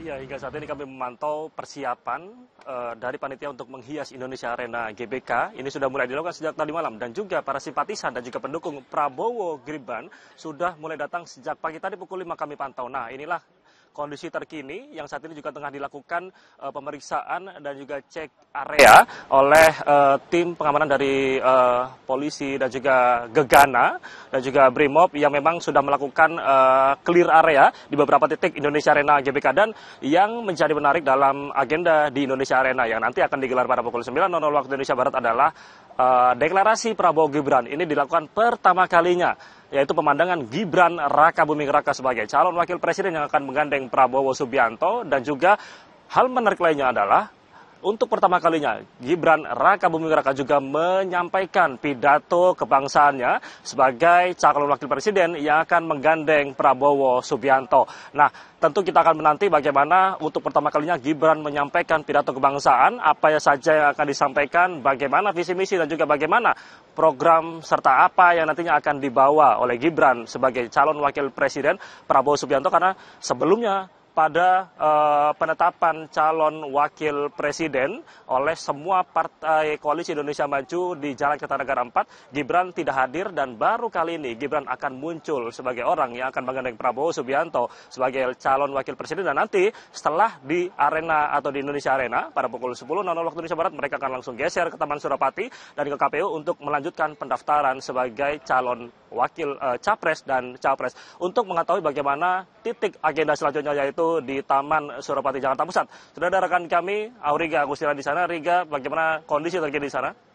Iya hingga saat ini kami memantau persiapan uh, dari panitia untuk menghias Indonesia Arena GBK. Ini sudah mulai dilakukan sejak tadi malam dan juga para simpatisan dan juga pendukung Prabowo Gibran sudah mulai datang sejak pagi tadi pukul 5 kami pantau. Nah, inilah kondisi terkini yang saat ini juga tengah dilakukan uh, pemeriksaan dan juga cek area oleh uh, tim pengamanan dari uh, polisi dan juga Gegana dan juga Brimob yang memang sudah melakukan uh, clear area di beberapa titik Indonesia Arena GBK dan yang menjadi menarik dalam agenda di Indonesia Arena yang nanti akan digelar pada pukul 9.00 waktu Indonesia Barat adalah Eh, deklarasi Prabowo Gibran ini dilakukan pertama kalinya yaitu pemandangan Gibran Raka Buming Raka sebagai calon wakil presiden yang akan menggandeng Prabowo Subianto dan juga hal menarik lainnya adalah untuk pertama kalinya Gibran Raka Buming Raka juga menyampaikan pidato kebangsaannya sebagai calon wakil presiden yang akan menggandeng Prabowo Subianto. Nah, tentu kita akan menanti bagaimana untuk pertama kalinya Gibran menyampaikan pidato kebangsaan, apa saja yang akan disampaikan, bagaimana visi misi dan juga bagaimana program serta apa yang nantinya akan dibawa oleh Gibran sebagai calon wakil presiden Prabowo Subianto karena sebelumnya pada eh, penetapan calon wakil presiden oleh semua partai koalisi Indonesia Maju di Jalan Kertanegara 4, Gibran tidak hadir dan baru kali ini Gibran akan muncul sebagai orang yang akan menggandeng Prabowo Subianto sebagai calon wakil presiden dan nanti setelah di arena atau di Indonesia Arena pada pukul 10.00 waktu Indonesia Barat mereka akan langsung geser ke Taman Surapati dan ke KPU untuk melanjutkan pendaftaran sebagai calon wakil e, capres dan capres untuk mengetahui bagaimana titik agenda selanjutnya yaitu di Taman Suropati Jakarta Pusat. Sudah ada rekan kami Auriga Agustina di sana. Riga, bagaimana kondisi terkini di sana?